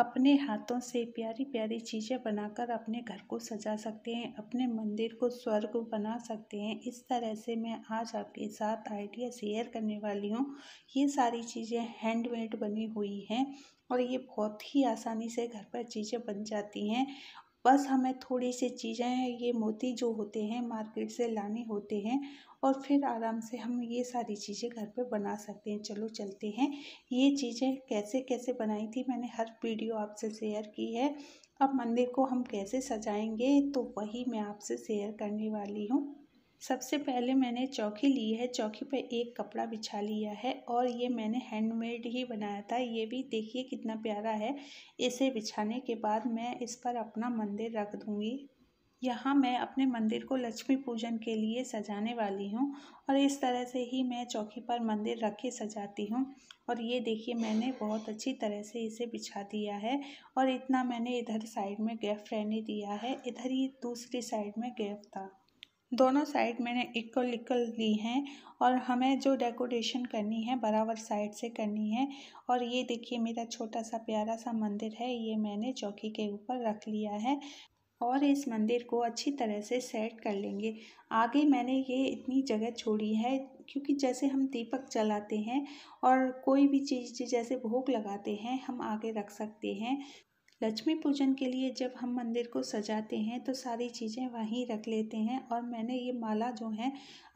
अपने हाथों से प्यारी प्यारी चीज़ें बनाकर अपने घर को सजा सकते हैं अपने मंदिर को स्वर्ग बना सकते हैं इस तरह से मैं आज आपके साथ आइडिया शेयर करने वाली हूँ ये सारी चीज़ें हैंडमेड बनी हुई हैं और ये बहुत ही आसानी से घर पर चीज़ें बन जाती हैं बस हमें थोड़ी सी चीज़ें ये मोती जो होते हैं मार्केट से लाने होते हैं और फिर आराम से हम ये सारी चीज़ें घर पे बना सकते हैं चलो चलते हैं ये चीज़ें कैसे कैसे बनाई थी मैंने हर वीडियो आपसे शेयर की है अब मंदिर को हम कैसे सजाएंगे तो वही मैं आपसे शेयर करने वाली हूँ सबसे पहले मैंने चौकी ली है चौकी पर एक कपड़ा बिछा लिया है और ये मैंने हैंडमेड ही बनाया था ये भी देखिए कितना प्यारा है इसे बिछाने के बाद मैं इस पर अपना मंदिर रख दूँगी यहाँ मैं अपने मंदिर को लक्ष्मी पूजन के लिए सजाने वाली हूँ और इस तरह से ही मैं चौकी पर मंदिर रख के सजाती हूँ और ये देखिए मैंने बहुत अच्छी तरह से इसे बिछा दिया है और इतना मैंने इधर साइड में गैप रहने दिया है इधर ही दूसरी साइड में गैप था दोनों साइड मैंने इक्वल इक्वल ली हैं और हमें जो डेकोरेशन करनी है बराबर साइड से करनी है और ये देखिए मेरा छोटा सा प्यारा सा मंदिर है ये मैंने चौकी के ऊपर रख लिया है और इस मंदिर को अच्छी तरह से सेट कर लेंगे आगे मैंने ये इतनी जगह छोड़ी है क्योंकि जैसे हम दीपक जलाते हैं और कोई भी चीज़ जैसे भोग लगाते हैं हम आगे रख सकते हैं लक्ष्मी पूजन के लिए जब हम मंदिर को सजाते हैं तो सारी चीज़ें वहीं रख लेते हैं और मैंने ये माला जो है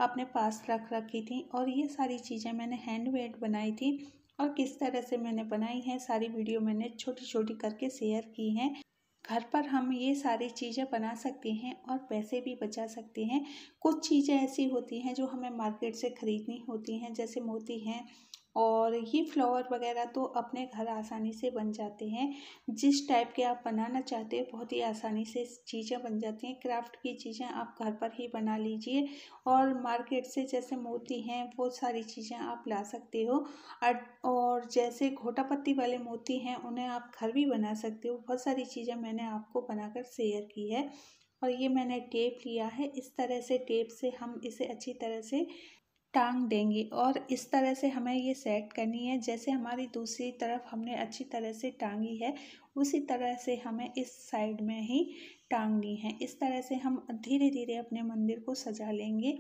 अपने पास रख रखी थी और ये सारी चीज़ें मैंने हैंडमेड बनाई थी और किस तरह से मैंने बनाई है सारी वीडियो मैंने छोटी छोटी करके शेयर की हैं घर पर हम ये सारी चीज़ें बना सकते हैं और पैसे भी बचा सकते हैं कुछ चीज़ें ऐसी होती हैं जो हमें मार्केट से ख़रीदनी होती हैं जैसे मोती हैं और ये फ्लावर वगैरह तो अपने घर आसानी से बन जाते हैं जिस टाइप के आप बनाना चाहते हो बहुत ही आसानी से चीज़ें बन जाती हैं क्राफ्ट की चीज़ें आप घर पर ही बना लीजिए और मार्केट से जैसे मोती हैं वो सारी चीज़ें आप ला सकते हो और जैसे घोटा पत्ती वाले मोती हैं उन्हें आप घर भी बना सकते हो बहुत सारी चीज़ें मैंने आपको बनाकर शेयर की है और ये मैंने टेप लिया है इस तरह से टेप से हम इसे अच्छी तरह से टांग देंगे और इस तरह से हमें ये सेट करनी है जैसे हमारी दूसरी तरफ हमने अच्छी तरह से टांगी है उसी तरह से हमें इस साइड में ही टांगनी है इस तरह से हम धीरे धीरे अपने मंदिर को सजा लेंगे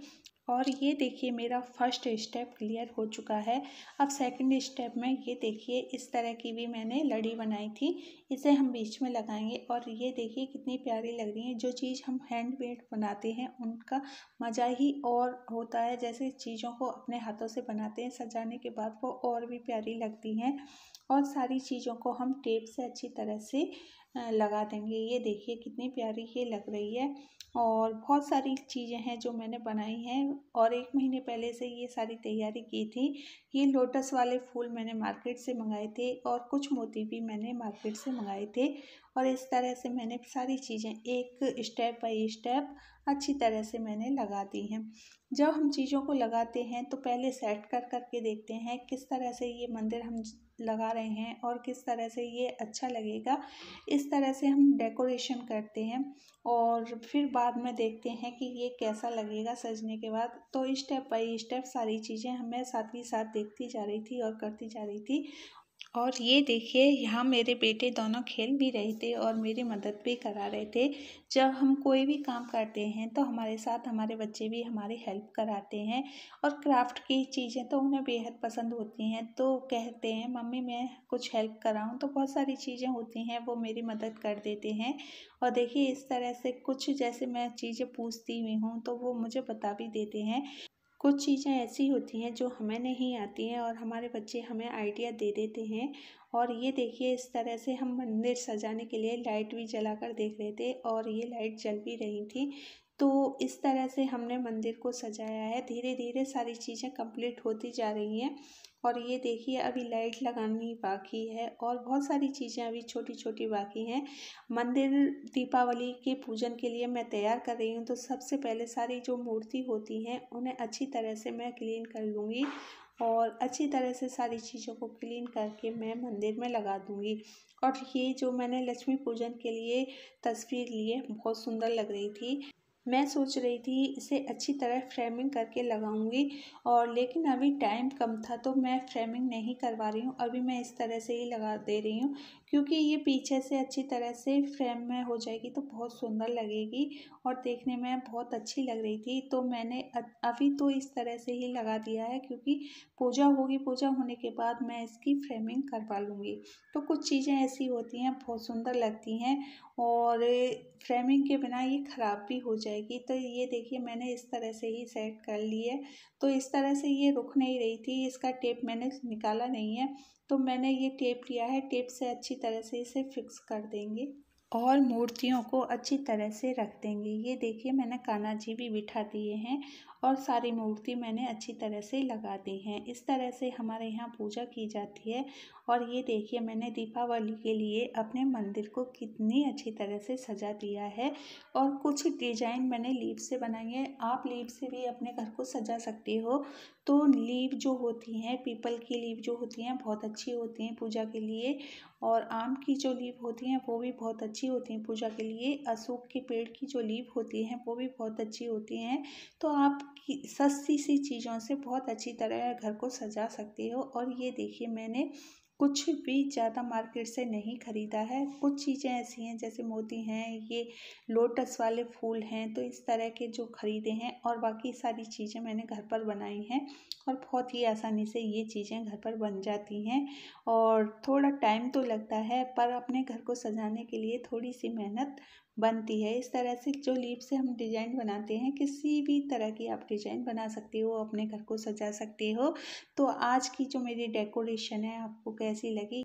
और ये देखिए मेरा फर्स्ट स्टेप क्लियर हो चुका है अब सेकंड स्टेप में ये देखिए इस तरह की भी मैंने लड़ी बनाई थी इसे हम बीच में लगाएंगे और ये देखिए कितनी प्यारी लग रही है जो चीज़ हम हैंड मेड बनाते हैं उनका मज़ा ही और होता है जैसे चीज़ों को अपने हाथों से बनाते हैं सजाने के बाद वो और भी प्यारी लगती हैं और सारी चीज़ों को हम टेप से अच्छी तरह से लगा देंगे ये देखिए कितनी प्यारी ये लग रही है और बहुत सारी चीज़ें हैं जो मैंने बनाई हैं और एक महीने पहले से ये सारी तैयारी की थी ये लोटस वाले फूल मैंने मार्केट से मंगाए थे और कुछ मोती भी मैंने मार्केट से मंगाए थे और इस तरह से मैंने सारी चीज़ें एक स्टेप बाई स्टेप अच्छी तरह से मैंने लगा दी हैं जब हम चीज़ों को लगाते हैं तो पहले सेट कर कर देखते हैं किस तरह से ये मंदिर हम लगा रहे हैं और किस तरह से ये अच्छा लगेगा इस तरह से हम डेकोरेशन करते हैं और फिर बाद में देखते हैं कि ये कैसा लगेगा सजने के बाद तो स्टेप बाई स्टेप सारी चीज़ें हमें साथ ही साथ देखती जा रही थी और करती जा रही थी और ये देखिए यहाँ मेरे बेटे दोनों खेल भी रहे थे और मेरी मदद भी करा रहे थे जब हम कोई भी काम करते हैं तो हमारे साथ हमारे बच्चे भी हमारी हेल्प कराते हैं और क्राफ्ट की चीज़ें तो उन्हें बेहद पसंद होती हैं तो कहते हैं मम्मी मैं कुछ हेल्प कराऊँ तो बहुत सारी चीज़ें होती हैं वो मेरी मदद कर देते हैं और देखिए इस तरह से कुछ जैसे मैं चीज़ें पूछती हुई हूँ तो वो मुझे बता भी देते हैं कुछ चीज़ें ऐसी होती हैं जो हमें नहीं आती हैं और हमारे बच्चे हमें आइडिया दे देते हैं और ये देखिए इस तरह से हम मंदिर सजाने के लिए लाइट भी जलाकर देख रहे थे और ये लाइट जल भी रही थी तो इस तरह से हमने मंदिर को सजाया है धीरे धीरे सारी चीज़ें कंप्लीट होती जा रही हैं और ये देखिए अभी लाइट लगानी बाकी है और बहुत सारी चीज़ें अभी छोटी छोटी बाकी हैं मंदिर दीपावली के पूजन के लिए मैं तैयार कर रही हूँ तो सबसे पहले सारी जो मूर्ति होती हैं उन्हें अच्छी तरह से मैं क्लीन कर लूँगी और अच्छी तरह से सारी चीज़ों को क्लीन करके मैं मंदिर में लगा दूँगी और ये जो मैंने लक्ष्मी पूजन के लिए तस्वीर ली है बहुत सुंदर लग रही थी मैं सोच रही थी इसे अच्छी तरह फ्रेमिंग करके लगाऊंगी और लेकिन अभी टाइम कम था तो मैं फ्रेमिंग नहीं करवा रही हूँ अभी मैं इस तरह से ही लगा दे रही हूँ क्योंकि ये पीछे से अच्छी तरह से फ्रेम में हो जाएगी तो बहुत सुंदर लगेगी और देखने में बहुत अच्छी लग रही थी तो मैंने अभी तो इस तरह से ही लगा दिया है क्योंकि पूजा होगी पूजा होने के बाद मैं इसकी फ्रेमिंग करवा लूँगी तो कुछ चीज़ें ऐसी होती हैं बहुत सुंदर लगती हैं और फ्रेमिंग के बिना ये ख़राब भी हो जाएगी तो ये देखिए मैंने इस तरह से ही सेट कर ली है तो इस तरह से ये रुक नहीं रही थी इसका टेप मैंने निकाला नहीं है तो मैंने ये टेप लिया है टेप से अच्छी तरह से इसे फिक्स कर देंगे और मूर्तियों को अच्छी तरह से रख देंगे ये देखिए मैंने कान्हा जी भी बिठा दिए हैं और सारी मूर्ति मैंने अच्छी तरह से लगा दी हैं इस तरह से हमारे यहाँ पूजा की जाती है और ये देखिए मैंने दीपावली के लिए अपने मंदिर को कितनी अच्छी तरह से सजा दिया है और कुछ डिजाइन मैंने लीव से बनाई है आप लीव से भी अपने घर को सजा सकते हो तो लीव जो होती हैं पीपल की लीव जो होती हैं बहुत अच्छी होती हैं पूजा के लिए और आम की जो लीव होती हैं वो भी बहुत अच्छी होती हैं पूजा के लिए अशोक के पेड़ की जो लीव होती हैं वो भी बहुत अच्छी होती हैं तो आप सस्ती सी चीज़ों से बहुत अच्छी तरह घर को सजा सकते हो और ये देखिए मैंने कुछ भी ज़्यादा मार्केट से नहीं ख़रीदा है कुछ चीज़ें ऐसी हैं जैसे मोती हैं ये लोटस वाले फूल हैं तो इस तरह के जो ख़रीदे हैं और बाकी सारी चीज़ें मैंने घर पर बनाई हैं और बहुत ही आसानी से ये चीज़ें घर पर बन जाती हैं और थोड़ा टाइम तो लगता है पर अपने घर को सजाने के लिए थोड़ी सी मेहनत बनती है इस तरह से जो लीप से हम डिजाइन बनाते हैं किसी भी तरह की आप डिजाइन बना सकते हो अपने घर को सजा सकते हो तो आज की जो मेरी डेकोरेशन है आपको कैसे decirle aquí